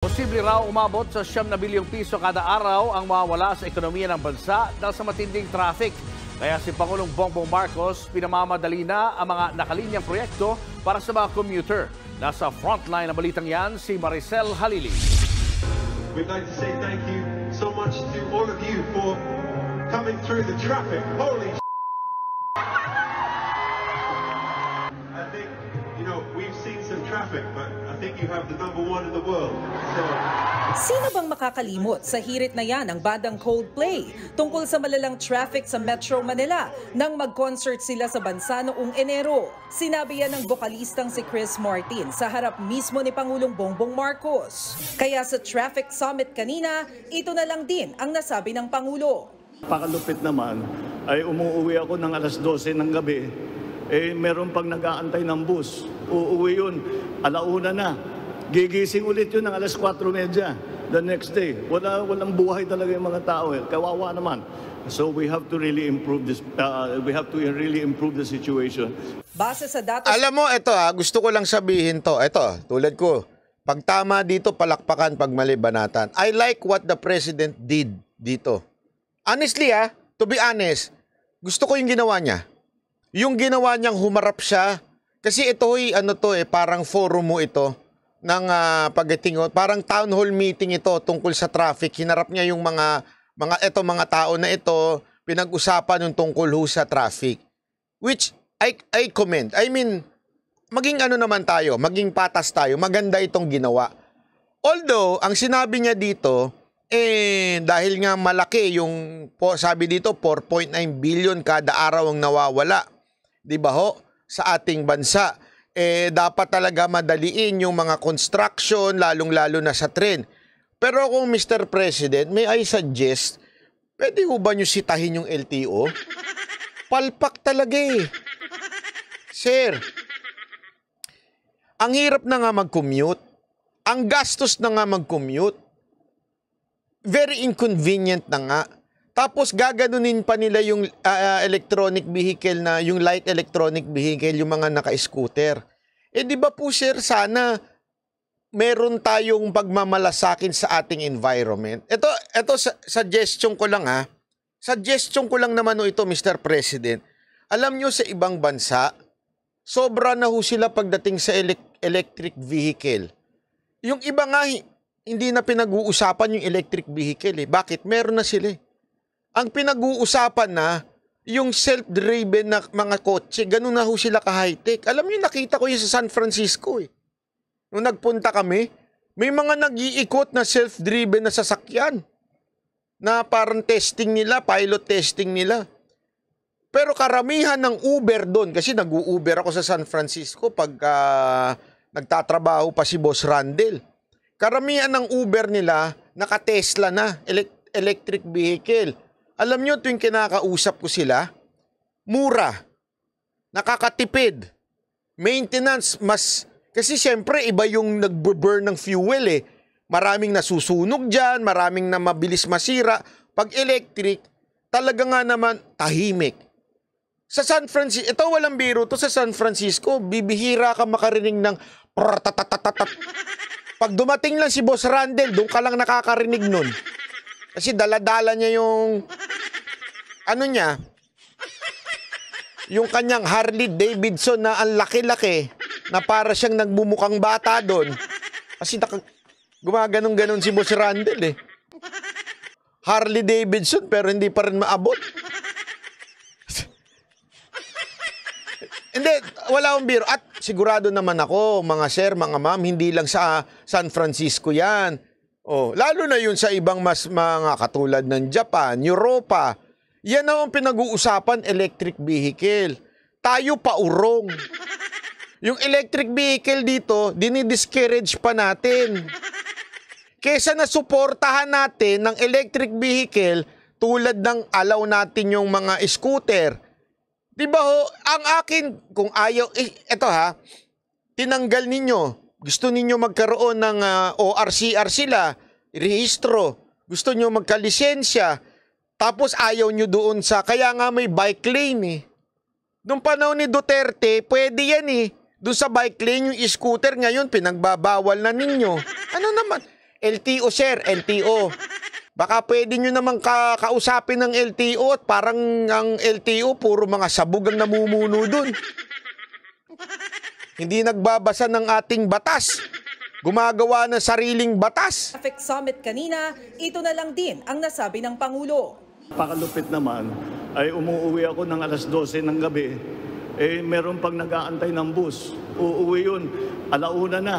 Posible raw umabot sa 7 na bilyong piso kada araw ang mawawala sa ekonomiya ng bansa dahil sa matinding traffic. Kaya si Pangulong Bongbong Marcos pinamamadali na ang mga nakalinyang proyekto para sa mga commuter. Nasa frontline na balitang yan si Maricel Halili. We'd like to say thank you so much to all of you for coming through the traffic. Holy I think, you know, we've seen some traffic, but think you have the number one in the world. So... Sino bang makakalimot sa hirit na yan ang badang Coldplay tungkol sa malalang traffic sa Metro Manila nang mag-concert sila sa bansa noong Enero? Sinabi yan ng bokalistang si Chris Martin sa harap mismo ni Pangulong Bongbong Marcos. Kaya sa traffic summit kanina, ito na lang din ang nasabi ng Pangulo. Pakalupit naman ay umuwi ako ng alas 12 ng gabi eh meron pang nag-aantay ng bus. Uuwi yun, alauna na. Gigising ulit yun ng alas 4.30 the next day. Wala, walang buhay talaga yung mga tao. Eh. Kawawa naman. So we have to really improve this, uh, we have to really improve the situation. Base sa data... Alam mo, ito ha, ah, gusto ko lang sabihin to. Ito, tulad ko, pag tama dito, palakpakan, pag mali, banatan. I like what the president did dito. Honestly ha, ah, to be honest, gusto ko yung ginawa niya. Yung ginawa niyang humarap siya, kasi ito ay ano to eh, parang forum mo ito ng uh, pagdating, parang town hall meeting ito tungkol sa traffic. Hinarap niya yung mga mga eto mga tao na ito, pinag-usapan yung tungkol ho sa traffic. Which I I comment. I mean, maging ano naman tayo, maging patas tayo. Maganda itong ginawa. Although, ang sinabi niya dito, eh, dahil nga malaki yung, po, sabi dito, 4.9 billion kada araw ang nawawala 'di ba ho, sa ating bansa. Eh dapat talaga madaliin yung mga construction lalong-lalo na sa train. Pero kung Mr. President, may I suggest, pwede ho ba nyo sitahin yung LTO? Palpak talaga eh. Sir, ang hirap na nga mag-commute. Ang gastos na nga mag-commute. Very inconvenient na nga tapos gaganunin pa nila yung uh, electronic vehicle na, yung light electronic vehicle, yung mga naka-scooter. Eh di ba po sir, sana meron tayong pagmamalasakin sa ating environment. Ito, ito suggestion ko lang ha. Suggestion ko lang naman o ito Mr. President. Alam nyo sa ibang bansa, sobra na ho sila pagdating sa electric vehicle. Yung iba nga, hindi na pinag-uusapan yung electric vehicle eh. Bakit? Meron na sila eh. Ang pinag-uusapan na, yung self-driven na mga kotse, ganun na ho sila ka-high-tech. Alam niyo, nakita ko yun sa San Francisco eh. Nung nagpunta kami, may mga nag-iikot na self-driven na sasakyan na parang testing nila, pilot testing nila. Pero karamihan ng Uber doon, kasi nag-Uber ako sa San Francisco pag uh, nagtatrabaho pa si Boss Randall. Karamihan ng Uber nila, naka-Tesla na, elect- electric vehicle alam nyo, tuwing kinakausap ko sila, mura, nakakatipid, maintenance, mas, kasi siyempre, iba yung nagbe-burn ng fuel eh. Maraming nasusunog dyan, maraming na mabilis masira. Pag electric, talaga nga naman tahimik. Sa San Francisco, ito walang biro to sa San Francisco, bibihira ka makarinig ng Pag dumating lang si Boss Randall, doon ka lang nakakarinig nun. Kasi daladala niya yung ano niya, yung kanyang Harley Davidson na ang laki-laki na para siyang nagbumukhang bata doon. Kasi naka, gumaganong-ganon si Boss Randall eh. Harley Davidson pero hindi pa rin maabot. hindi, wala akong biro. At sigurado naman ako, mga sir, mga ma'am, hindi lang sa San Francisco yan. Oh, lalo na yun sa ibang mas mga katulad ng Japan, Europa, yan ang pinag-uusapan, electric vehicle. Tayo paurong. Yung electric vehicle dito, dinidiscourage pa natin. Kesa na suportahan natin ng electric vehicle tulad ng alaw natin yung mga scooter. Di ba ho, ang akin, kung ayaw, ito eh, ha, tinanggal ninyo, gusto ninyo magkaroon ng uh, ah, ORCR sila, rehistro, gusto nyo magkalisensya, tapos ayaw nyo doon sa, kaya nga may bike lane eh. Noong panahon ni Duterte, pwede yan eh. Doon sa bike lane, yung scooter ngayon, pinagbabawal na ninyo. Ano naman? LTO sir, LTO. Baka pwede nyo naman ka kausapin ng LTO at parang ang LTO puro mga sabog ang namumuno doon. Hindi nagbabasa ng ating batas. Gumagawa ng sariling batas. Traffic Summit kanina, ito na lang din ang nasabi ng Pangulo. Pakalupit naman ay umuwi ako ng alas 12 ng gabi. Eh, meron pang nag-aantay ng bus. Uuwi yun, alauna na.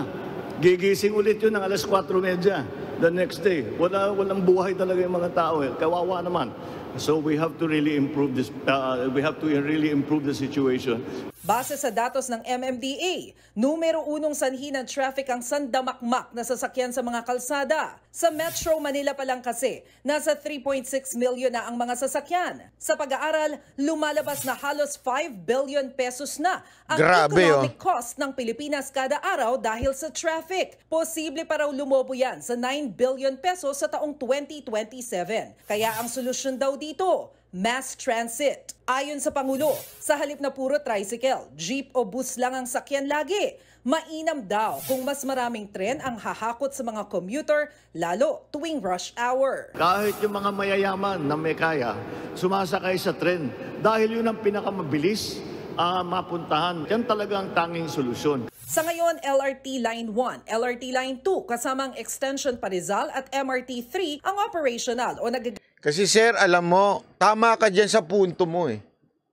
Gigising ulit yun ng alas 4.30 the next day. Wala, walang buhay talaga yung mga tao. Eh. Kawawa naman. So we have to really improve this, uh, we have to really improve the situation. Base sa datos ng MMDA, numero unong sanhi ng traffic ang sandamakmak na sasakyan sa mga kalsada. Sa Metro Manila pa lang kasi, nasa 3.6 milyon na ang mga sasakyan. Sa pag-aaral, lumalabas na halos 5 billion pesos na ang Grabe, oh. economic oh. cost ng Pilipinas kada araw dahil sa traffic. Posible pa raw lumobo yan sa 9 billion pesos sa taong 2027. Kaya ang solusyon daw dito, mass transit. Ayon sa Pangulo, sa halip na puro tricycle, jeep o bus lang ang sakyan lagi, mainam daw kung mas maraming tren ang hahakot sa mga commuter, lalo tuwing rush hour. Kahit yung mga mayayaman na may kaya, sumasakay sa tren dahil yun ang pinakamabilis uh, mapuntahan. Yan talaga ang tanging solusyon. Sa ngayon, LRT Line 1, LRT Line 2 kasamang extension pa Rizal at MRT 3 ang operational o nag kasi sir, alam mo, tama ka dyan sa punto mo eh.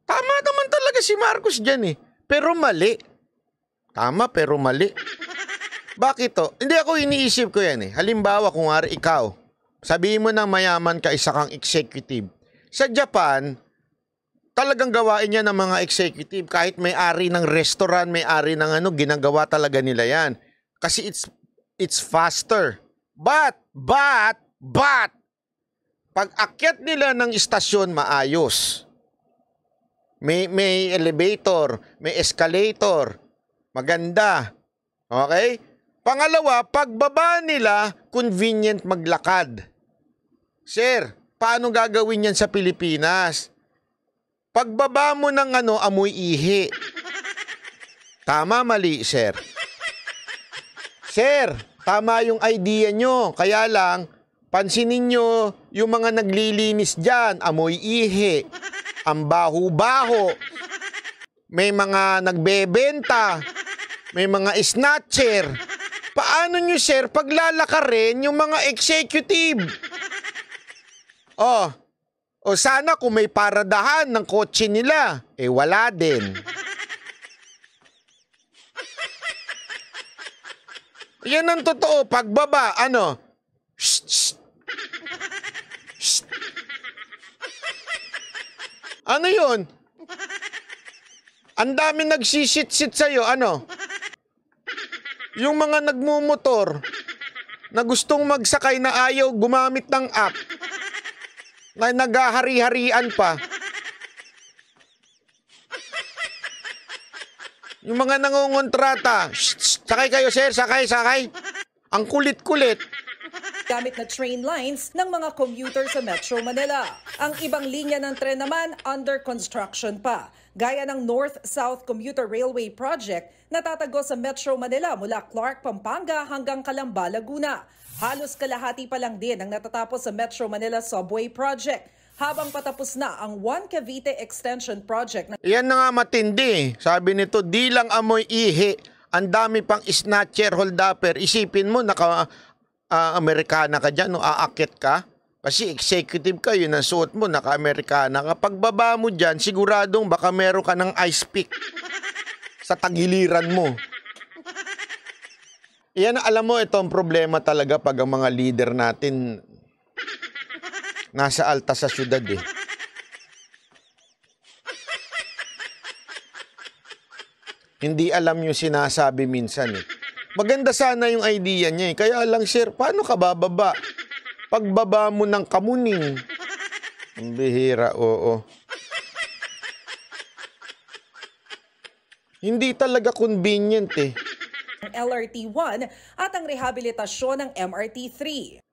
Tama naman talaga si Marcos dyan eh. Pero mali. Tama pero mali. Bakit to? Hindi ako iniisip ko yan eh. Halimbawa kung ari ikaw, sabihin mo na mayaman ka isa kang executive. Sa Japan, talagang gawain niya ng mga executive. Kahit may ari ng restaurant, may ari ng ano, ginagawa talaga nila yan. Kasi it's, it's faster. But, but, but, pag-akyat nila ng istasyon maayos. May, may elevator, may escalator, maganda. Okay? Pangalawa, pagbaba nila, convenient maglakad. Sir, paano gagawin yan sa Pilipinas? Pagbaba mo ng ano, amoy ihi. Tama, mali, sir. Sir, tama yung idea nyo. Kaya lang, Pansinin nyo yung mga naglilinis dyan, amoy ihi, ang baho-baho, may mga nagbebenta, may mga snatcher. Paano nyo, sir, paglalaka rin yung mga executive? Oh, o oh, sana kung may paradahan ng kotse nila, eh wala din. Yan ang totoo, pagbaba, ano, Ano yun? Ang daming nagsisit-sit sa'yo, ano? Yung mga nagmumotor na gustong magsakay na ayaw gumamit ng app na nagahari-harian pa. Yung mga nangungontrata, sakay kayo sir, sakay, sakay. Ang kulit-kulit. Gamit na train lines ng mga commuter sa Metro Manila. Ang ibang linya ng tren naman under construction pa, gaya ng North-South Commuter Railway Project na tatago sa Metro Manila mula Clark, Pampanga hanggang Calamba, Laguna. Halos kalahati pa lang din ang natatapos sa Metro Manila Subway Project habang patapos na ang One Cavite Extension Project. Yan na nga matindi. Sabi nito, di lang amoy ihi. Ang dami pang snatcher, holdapper. Isipin mo, naka-Amerikana ah, uh, ka dyan, no? aakit ka. Kasi executive ka, yun ang suot mo, naka-Amerikana ka. Pagbaba mo dyan, siguradong baka meron ka ng ice pick sa tagiliran mo. Yan, alam mo, ito ang problema talaga pag ang mga leader natin nasa alta sa syudad eh. Hindi alam yung sinasabi minsan eh. Maganda sana yung idea niya eh. Kaya lang sir, paano ka bababa? Pagbaba mo ng kamuning. Ang bihira, oo. Hindi talaga convenient eh. LRT1 at ang rehabilitasyon ng MRT3.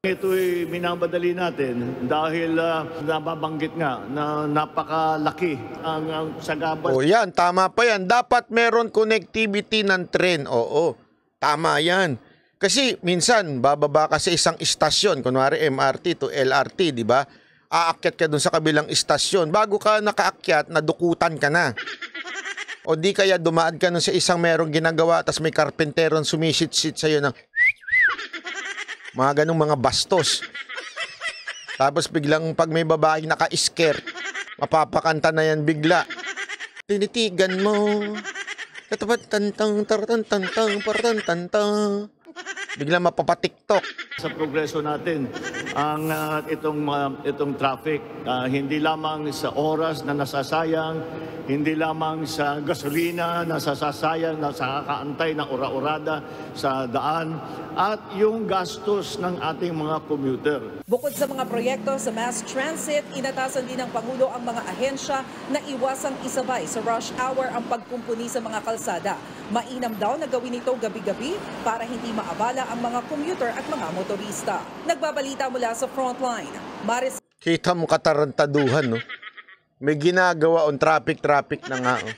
Ito'y minamadali natin dahil uh, nababanggit nga na napakalaki ang, ang sagabas. O oh, yan, tama pa yan. Dapat meron connectivity ng train. Oo, tama yan. Kasi minsan bababa ka sa isang istasyon, kunwari MRT to LRT, di ba? Aakyat ka dun sa kabilang istasyon. Bago ka nakaakyat, nadukutan ka na. O di kaya dumaan ka nun sa isang merong ginagawa tapos may karpenteron sumisit-sit sa'yo ng mga ganong mga bastos. Tapos biglang pag may babae naka-skirt, mapapakanta na yan bigla. Tinitigan mo. Tatapat tantang tarantantang parantantang biglang mapapatiktok. Sa progreso natin, ang uh, itong, uh, itong traffic, uh, hindi lamang sa oras na nasasayang, hindi lamang sa gasolina na nasasayang, nakakaantay na ura-urada sa daan, at yung gastos ng ating mga commuter. Bukod sa mga proyekto sa mass transit, inatasan din ng Pangulo ang mga ahensya na iwasang isabay sa rush hour ang pagkumpuni sa mga kalsada. Mainam daw na gawin ito gabi-gabi para hindi maabala ang mga commuter at mga motorista. Nagbabalita mula sa Frontline, Maris... Kita mo katarantaduhan, no? May ginagawa on traffic-traffic na nga, oh.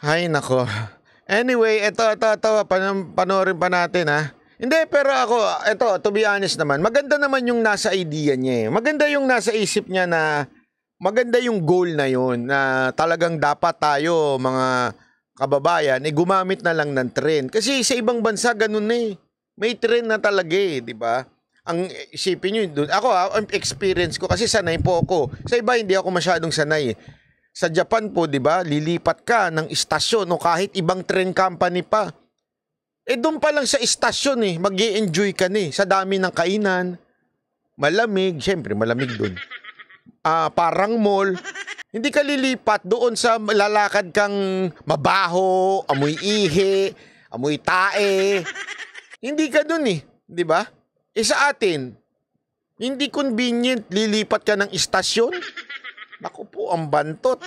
Ay, nako. Anyway, ito, ito, ito, pan panoorin pa natin, ha? Hindi, pero ako, ito, to be honest naman, maganda naman yung nasa idea niya, eh. Maganda yung nasa isip niya na maganda yung goal na yun na talagang dapat tayo mga kababayan eh gumamit na lang ng trend. Kasi sa ibang bansa ganun na eh. May trend na talaga eh, di ba? Ang isipin niyo doon. Ako ah, ang experience ko kasi sanay po ako. Sa iba hindi ako masyadong sanay. Eh. Sa Japan po, di ba, lilipat ka ng istasyon o kahit ibang train company pa. Eh doon pa lang sa istasyon eh, mag enjoy ka ni eh, sa dami ng kainan. Malamig, syempre malamig doon uh, parang mall, hindi ka lilipat doon sa lalakad kang mabaho, amoy ihi, amoy tae. Hindi ka doon eh, di ba? E sa atin, hindi convenient lilipat ka ng istasyon. Naku po, ang bantot.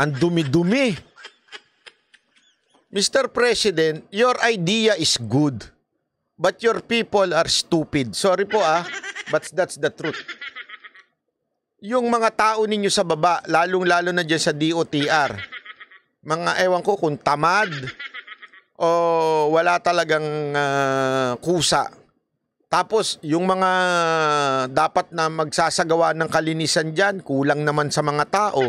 Ang dumi-dumi. Mr. President, your idea is good. But your people are stupid. Sorry po ah, but that's the truth. Yung mga tao ninyo sa baba, lalong-lalo na dyan sa DOTR, mga ewan ko kung tamad o wala talagang uh, kusa. Tapos, yung mga dapat na magsasagawa ng kalinisan dyan, kulang naman sa mga tao.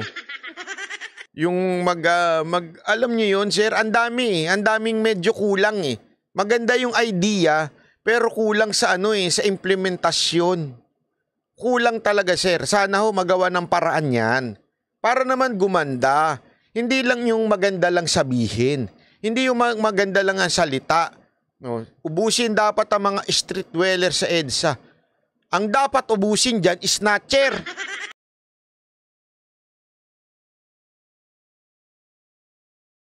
Yung mag, uh, mag alam nyo yun, sir, ang dami, ang daming medyo kulang eh Maganda yung idea pero kulang sa ano eh, sa implementasyon. Kulang talaga sir. Sana ho magawa ng paraan yan. Para naman gumanda. Hindi lang yung maganda lang sabihin. Hindi yung maganda lang ang salita. No, ubusin dapat ang mga street dwellers sa EDSA. Ang dapat ubusin dyan is snatcher.